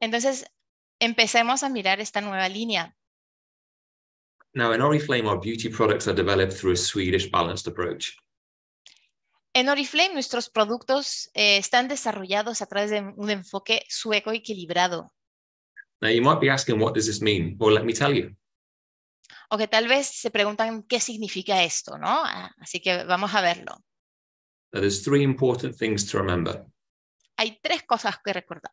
Entonces, empecemos a mirar esta nueva línea. En Oriflame, nuestros productos eh, están desarrollados a través de un enfoque sueco equilibrado. O que tal vez se preguntan qué significa esto, ¿no? Ah, así que vamos a verlo. Hay tres cosas que recordar.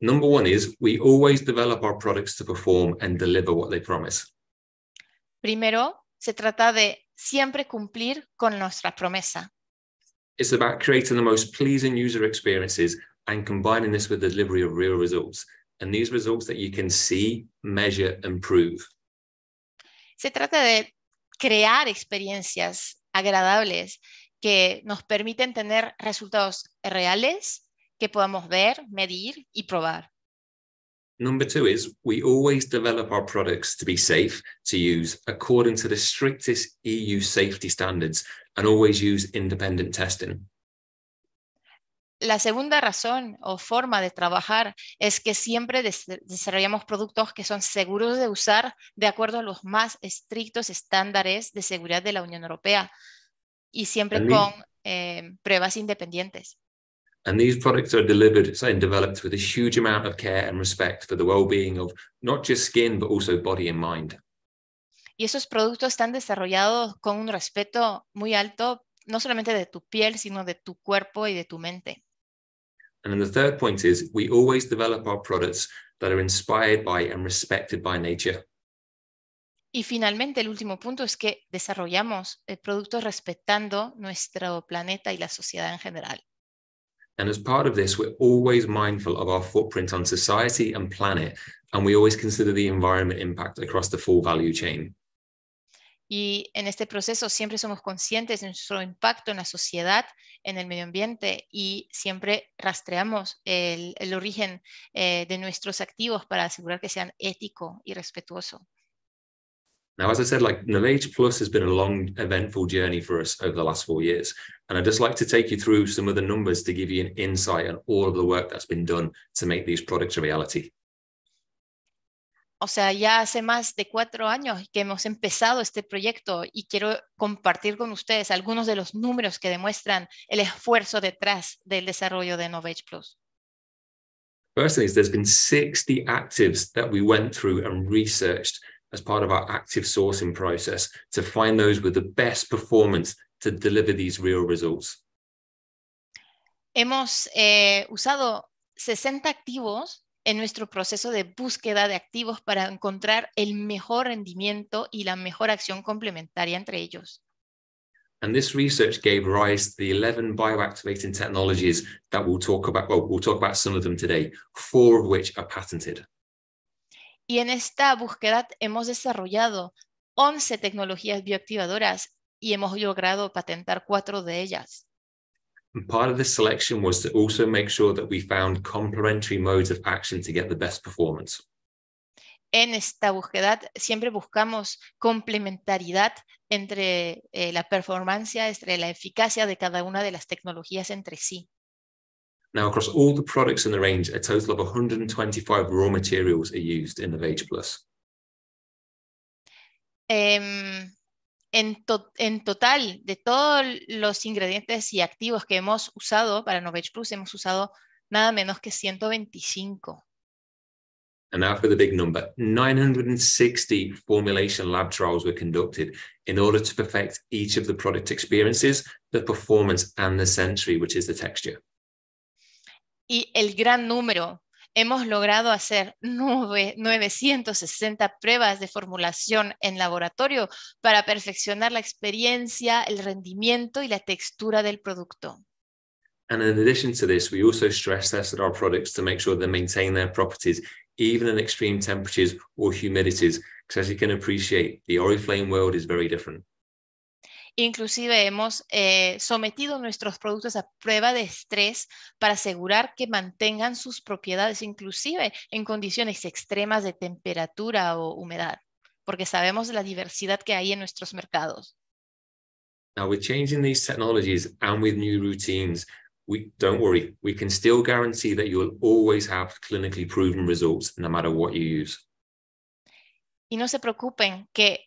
Number one is we always develop our products to perform and deliver what they promise. Primero, se trata de siempre cumplir con nuestra promesa. It's about creating the most pleasing user experiences and combining this with the delivery of real results. And these results that you can see, measure, and prove. Se trata de crear experiencias agradables que nos permiten tener resultados reales que podamos ver, medir y probar. Number we always develop our products to be safe to use according to the strictest EU safety standards and always use independent testing. La segunda razón o forma de trabajar es que siempre desarrollamos productos que son seguros de usar de acuerdo a los más estrictos estándares de seguridad de la Unión Europea y siempre con eh, pruebas independientes. And these products are delivered and developed with a huge amount of care and respect for the well-being of not just skin, but also body and mind. Y esos productos están desarrollados con un respeto muy alto, no solamente de tu piel, sino de tu cuerpo y de tu mente. And then the third point is we always develop our products that are inspired by and respected by nature. Y finalmente, el último punto es que desarrollamos el eh, producto respetando nuestro planeta y la sociedad en general. And as part of this, we're always mindful of our footprint on society and planet, and we always consider the environment impact across the full value chain. Y en este proceso siempre somos conscientes de nuestro impacto en la sociedad, en el medio ambiente y siempre rastreamos el, el origen eh, de nuestros activos para asegurar que sean ético y respetuoso. Now, as I said, like Novage Plus has been a long, eventful journey for us over the last four years. And I'd just like to take you through some of the numbers to give you an insight on all of the work that's been done to make these products a reality. O sea, ya hace más de cuatro años que hemos empezado este proyecto y quiero compartir con ustedes algunos de los números que demuestran el esfuerzo detrás del desarrollo de Novage Plus. First thing is there's been 60 actives that we went through and researched as part of our active sourcing process to find those with the best performance to deliver these real results. Hemos eh, usado 60 activos en nuestro proceso de búsqueda de activos para encontrar el mejor rendimiento y la mejor acción complementaria entre ellos. And this research gave rise to the 11 bioactivating technologies that we'll talk about. Well, we'll talk about some of them today, four of which are patented. Y en esta búsqueda hemos desarrollado 11 tecnologías bioactivadoras y hemos logrado patentar cuatro de ellas. part of this selection was to also make sure that we found complementary modes of action to get the best performance. En esta búsqueda siempre buscamos complementariedad entre eh, la performance, entre la eficacia de cada una de las tecnologías entre sí. Now, across all the products in the range, a total of 125 raw materials are used in the Vage Plus. Um, en, to en, total, de todos los ingredientes y activos que hemos usado para Novage Plus, hemos usado nada menos que 125. And now for the big number 960 formulation lab trials were conducted in order to perfect each of the product experiences, the performance, and the sensory, which is the texture. y el gran número. Hemos logrado hacer 9, 960 pruebas de formulación en laboratorio para perfeccionar la experiencia, el rendimiento y la textura del producto. And in addition to this, we also stress tested our products to make sure they maintain their properties, even in extreme temperatures or humidities, because as you can appreciate, the Oriflame world is very different. Inclusive hemos eh, sometido nuestros productos a prueba de estrés para asegurar que mantengan sus propiedades, inclusive en condiciones extremas de temperatura o humedad, porque sabemos la diversidad que hay en nuestros mercados. Now, with changing these technologies and with new routines, don't worry, we can still guarantee that always have clinically proven results no matter what you use. Y no se preocupen que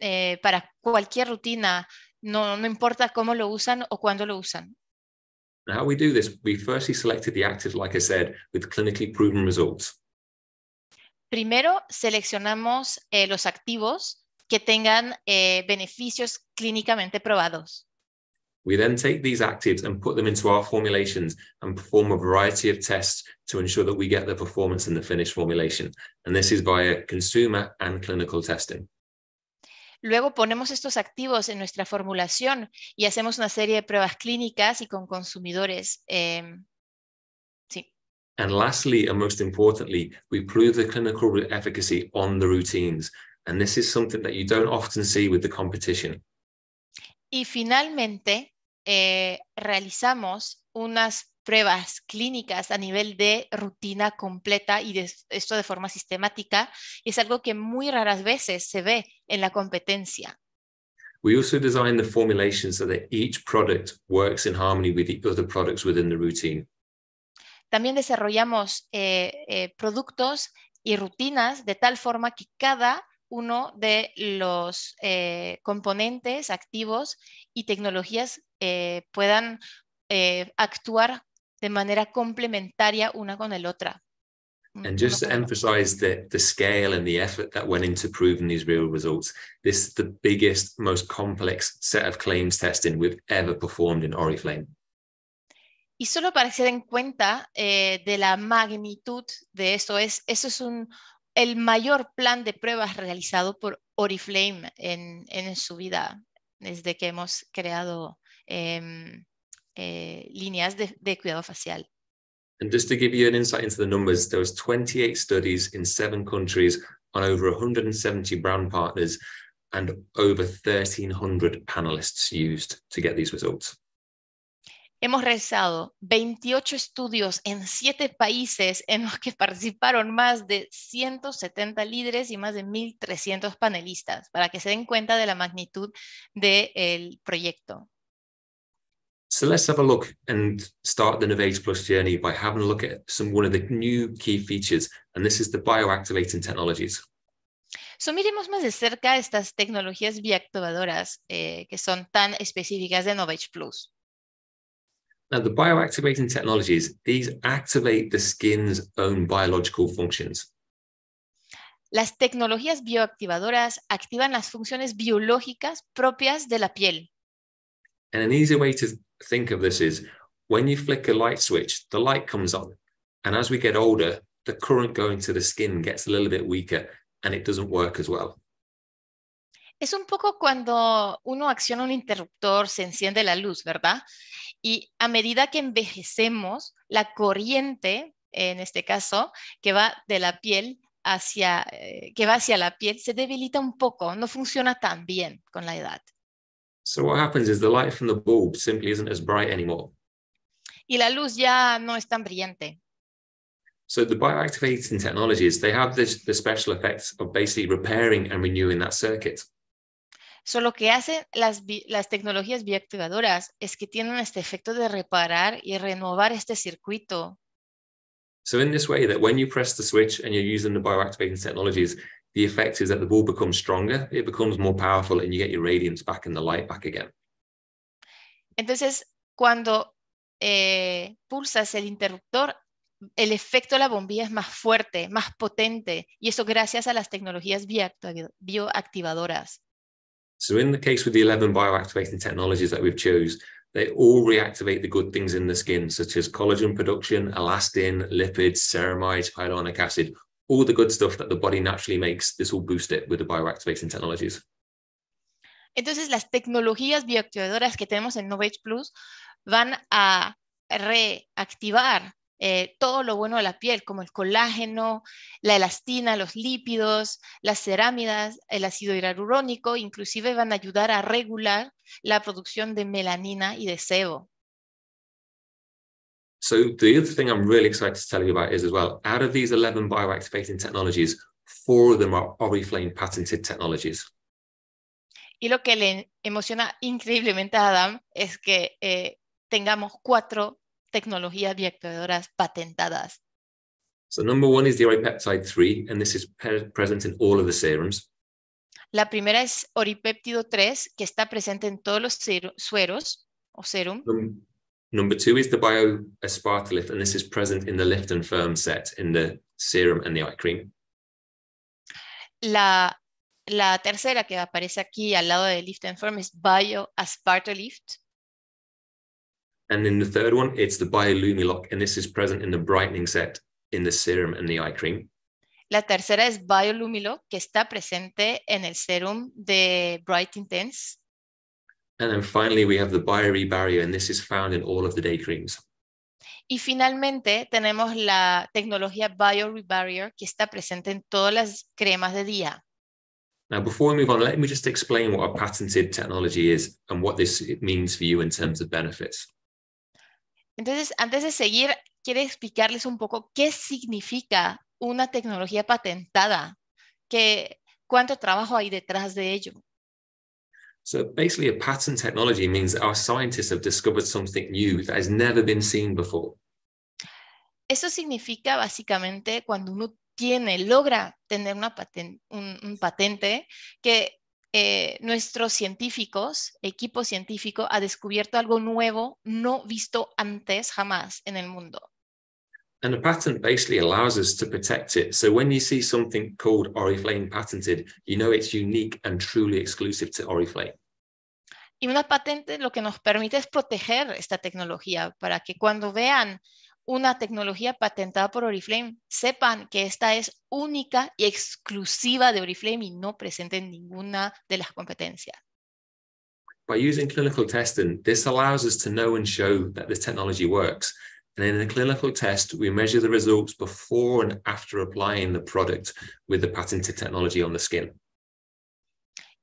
eh, para cualquier rutina, no, no importa cómo lo usan o cuándo lo usan. How we do this, we firstly selected the actives, like I said, with clinically proven results. Primero seleccionamos eh, los activos que tengan eh, beneficios clínicamente probados. We then take these actives and put them into our formulations and perform a variety of tests to ensure that we get the performance in the finished formulation. And this is via consumer and clinical testing. Luego ponemos estos activos en nuestra formulación y hacemos una serie de pruebas clínicas y con consumidores. Eh, sí. And lastly, and most importantly, we prove the clinical efficacy on the routines. And this is something that you don't often see with the competition. Y finalmente, eh, realizamos unas pruebas clínicas a nivel de rutina completa y esto de forma sistemática es algo que muy raras veces se ve en la competencia. También desarrollamos eh, eh, productos y rutinas de tal forma que cada uno de los eh, componentes activos y tecnologías puedan actuar de manera complementaria una con el otra. Mm, and just to emphasize the, the scale and the effort that went into proving these real results, this is the biggest, most complex set of claims testing we've ever performed in Oriflame. Y solo para hacer en cuenta eh, de la magnitud de esto, es, eso es un, el mayor plan de pruebas realizado por Oriflame en, en su vida, desde que hemos creado em, eh, líneas de, de cuidado facial. And just to give you an insight into the numbers, there was 28 studies in seven countries on over 170 brand partners and over 1,300 panelists used to get these results. Hemos realizado 28 estudios en 7 países en los que participaron más de 170 líderes y más de 1.300 panelistas, para que se den cuenta de la magnitud del de proyecto. So let's have a look and start the Novage Plus journey by having a look at some one of the new key features, and this is the bioactivating technologies. So miremos más de cerca estas tecnologías bioactivadoras eh, que son tan específicas de Novage Plus. Now, the bioactivating technologies, these activate the skin's own biological functions. Las tecnologías bioactivadoras activan las funciones biológicas propias de la piel. And an easy way to think of this is when you flick a light switch, the light comes on. And as we get older, the current going to the skin gets a little bit weaker and it doesn't work as well. Es un poco cuando uno acciona un interruptor, se enciende la luz, ¿verdad? Y a medida que envejecemos, la corriente, en este caso, que va de la piel hacia, eh, que va hacia la piel, se debilita un poco, no funciona tan bien con la edad. So what happens is the light from the bulb simply isn't as bright anymore. Y la luz ya no es tan brillante. So the bioactivating technologies, they have this the special effects of basically repairing and renewing that circuit. So lo que hacen las, las tecnologías bioactivadoras es que tienen este efecto de reparar y renovar este circuito. So in this way that when you press the switch and you're using the bioactivating technologies, the effect is that the ball becomes stronger, it becomes more powerful, and you get your radiance back and the light back again. Entonces, cuando eh, pulsas el interruptor, el efecto de la bombilla es más fuerte, más potente, y eso gracias a las tecnologías bioactivadoras. So in the case with the 11 bioactivating technologies that we've chose, they all reactivate the good things in the skin, such as collagen production, elastin, lipids, ceramides, hyaluronic acid, all the good stuff that the body naturally makes, this will boost it with the technologies. Entonces, las tecnologías bioactivadoras que tenemos en Novage Plus van a reactivar eh, todo lo bueno de la piel, como el colágeno, la elastina, los lípidos, las cerámidas, el ácido hialurónico, inclusive van a ayudar a regular la producción de melanina y de sebo. So the other thing I'm really excited to tell you about is as well, out of these 11 bioactivating technologies, four of them are Oriflame patented technologies. Y lo que le emociona increíblemente a Adam es que eh, tengamos cuatro tecnologías bioactivadoras patentadas. So number one is the oripeptide 3, and this is present in all of the serums. La primera es oripéptido 3, que está presente en todos los sueros o serum. Number two is the bioaspartilate, and this is present in the lift and firm set in the serum and the eye cream. La, la tercera que aparece aquí al lado de lift and firm es bioaspartolift. And in the third one, it's the biolumilock, and this is present in the brightening set in the serum and the eye cream. La tercera es biolumilock, que está presente en el serum de Bright Intense. And then finally we have the barrier and this is found in all of the day creams. Y finalmente tenemos la tecnología Bioreby Barrier que está presente en todas las cremas de día. Now, before we move on, let me just explain what a patented technology is and what this means for you in terms of benefits. Entonces, antes de seguir, quiero explicarles un poco qué significa una tecnología patentada, que, cuánto trabajo hay detrás de ello. So basically, a patent technology means that our scientists have discovered something new that has never been seen before. Eso significa básicamente cuando uno tiene, logra tener una un, patente que eh, nuestros científicos, equipo científico, ha descubierto algo nuevo, no visto antes jamás en el mundo. And a patent basically allows us to protect it. So when you see something called Oriflame patented, you know it's unique and truly exclusive to Oriflame. Y una patente lo que nos permite es proteger esta tecnología para que cuando vean una tecnología patentada por Oriflame, sepan que esta es única y exclusiva de Oriflame y no presente en ninguna de las competencias. By using clinical testing, this allows us to know and show that this technology works in the clinical test, we measure the results before and after applying the product with the patented technology on the skin.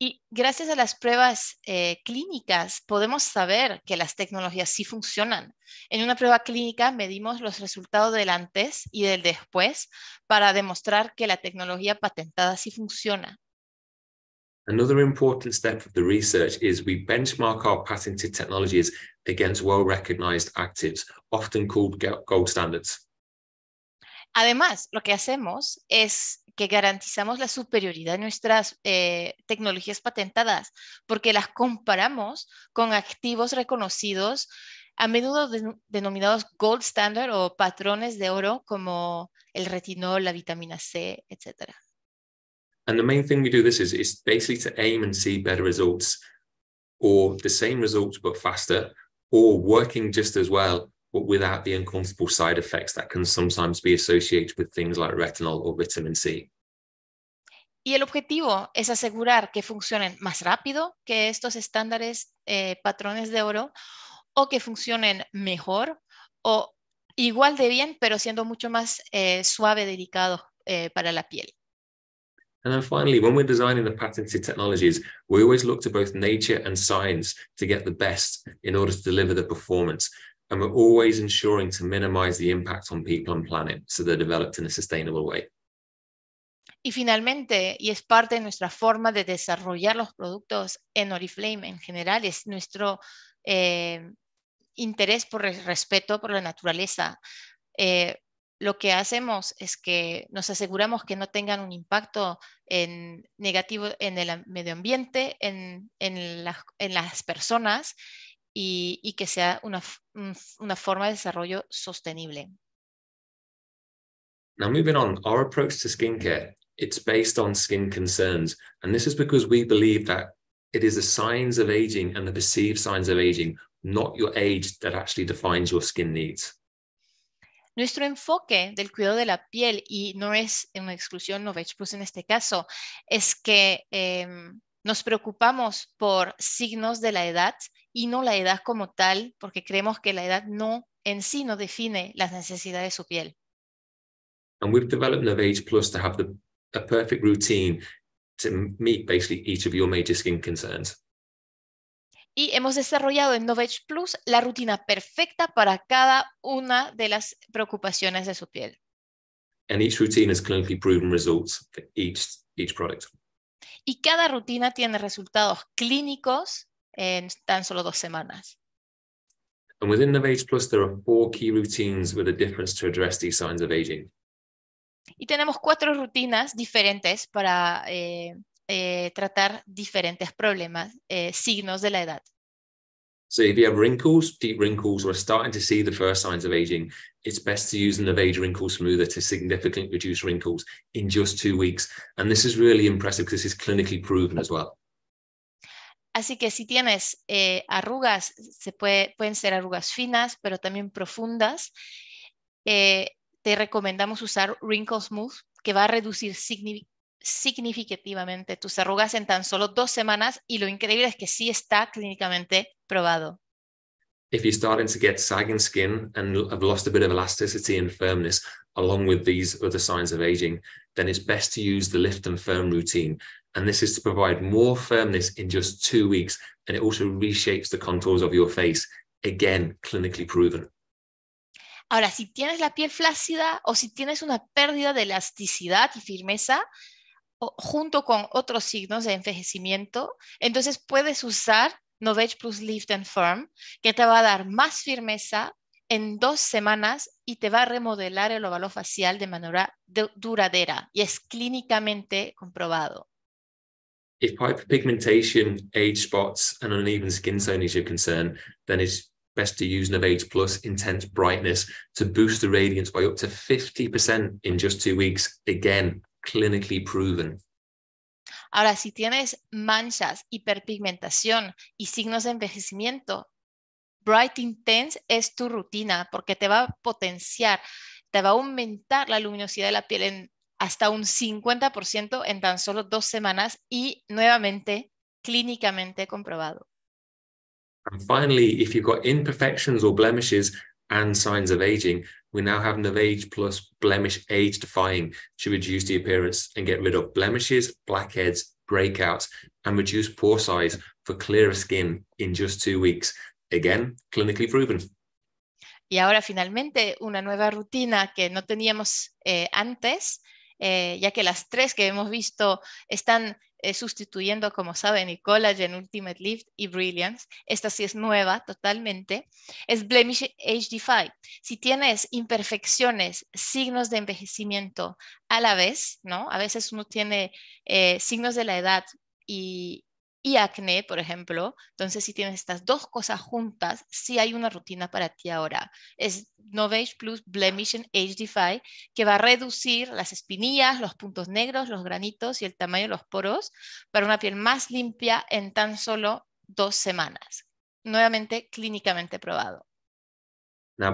Y gracias a las pruebas eh, clínicas podemos saber que las tecnologías sí funcionan. En una prueba clínica medimos los resultados del antes y del después para demostrar que la tecnología patentada sí funciona. Another important step of the research is we benchmark our patented technologies against well-recognized actives, often called gold standards. Además, lo que hacemos es que garantizamos la superioridad de nuestras eh, tecnologías patentadas, porque las comparamos con activos reconocidos, a menudo denominados gold standard o patrones de oro como el retinol, la vitamina C, etcétera. And the main thing we do this is is basically to aim and see better results or the same results but faster or working just as well but without the uncomfortable side effects that can sometimes be associated with things like retinol or vitamin C. Y el objetivo es asegurar que funcionen más rápido que estos estándares eh, patrones de oro o que funcionen mejor o igual de bien, pero siendo mucho más eh, suave, delicado eh, para la piel. And then finally, when we're designing the patented technologies, we always look to both nature and science to get the best in order to deliver the performance. And we're always ensuring to minimize the impact on people and planet so they're developed in a sustainable way. Y finalmente, y es parte de nuestra forma de desarrollar los productos en Oriflame en general, es nuestro eh, interés por el respeto por la naturaleza. Eh, lo que hacemos es que nos aseguramos que no tengan un impacto en, negativo en el medio ambiente, en, en, en las personas y, y que sea una, una, forma de desarrollo sostenible. Now moving on, our approach to skincare, it's based on skin concerns. And this is because we believe that it is the signs of aging and the perceived signs of aging, not your age that actually defines your skin needs. Nuestro enfoque del cuidado de la piel, y no es una exclusión Novage Plus en este caso, es que em, nos preocupamos por signos de la edad y no la edad como tal, porque creemos que la edad no en sí no define las necesidades de su piel. And we've developed Novage Plus to have the, a perfect routine to meet basically each of your major skin concerns y hemos desarrollado en Novage Plus la rutina perfecta para cada una de las preocupaciones de su piel. Y cada rutina tiene resultados clínicos en tan solo dos semanas. Y tenemos cuatro rutinas diferentes para eh, eh, tratar diferentes problemas, eh, signos de la edad. So if you have wrinkles, deep wrinkles, or are starting to see the first signs of aging, it's best to use an Evade Wrinkle Smoother to significantly reduce wrinkles in just two weeks. And this is really impressive because this is clinically proven as well. Así que si tienes eh, arrugas, se puede, pueden ser arrugas finas, pero también profundas, eh, te recomendamos usar Wrinkle Smooth, que va a reducir signi significativamente tus arrugas en tan solo dos semanas y lo increíble es que sí está clínicamente probado. If you're starting to get sagging skin and have lost a bit of elasticity and firmness along with these other signs of aging, then it's best to use the lift and firm routine. And this is to provide more firmness in just two weeks. And it also reshapes the contours of your face. Again, clinically proven. Ahora, si tienes la piel flácida o si tienes una pérdida de elasticidad y firmeza, junto con otros signos de envejecimiento, entonces puedes usar Novage Plus Lift and Firm, que te va a dar más firmeza en dos semanas y te va a remodelar el óvalo facial de manera duradera y es clínicamente comprobado. If hyperpigmentation, age spots and uneven skin tone is your concern, then it's best to use Novage Plus Intense Brightness to boost the radiance by up to 50% in just two weeks. Again, clinically proven. Ahora, si tienes manchas, hiperpigmentación y signos de envejecimiento, Bright Intense es tu rutina porque te va a potenciar, te va a aumentar la luminosidad de la piel en hasta un 50% en tan solo dos semanas y nuevamente clínicamente comprobado. finally, if you've got imperfections or blemishes and signs of aging, we now have an age Plus Blemish Age Defying to reduce the appearance and get rid of blemishes, blackheads, breakouts, and reduce pore size for clearer skin in just two weeks. Again, clinically proven. Y ahora finalmente una nueva rutina que no teníamos eh, antes, eh, ya que las tres que hemos visto están sustituyendo, como saben, y Collagen, Ultimate Lift y Brilliance. Esta sí es nueva totalmente. Es Blemish HD5. Si tienes imperfecciones, signos de envejecimiento a la vez, ¿no? A veces uno tiene eh, signos de la edad y, y acné, por ejemplo. Entonces, si tienes estas dos cosas juntas, sí hay una rutina para ti ahora. Es Novage Plus Blemish and 5 que va a reducir las espinillas, los puntos negros, los granitos y el tamaño de los poros para una piel más limpia en tan solo dos semanas. Nuevamente, clínicamente probado. Pues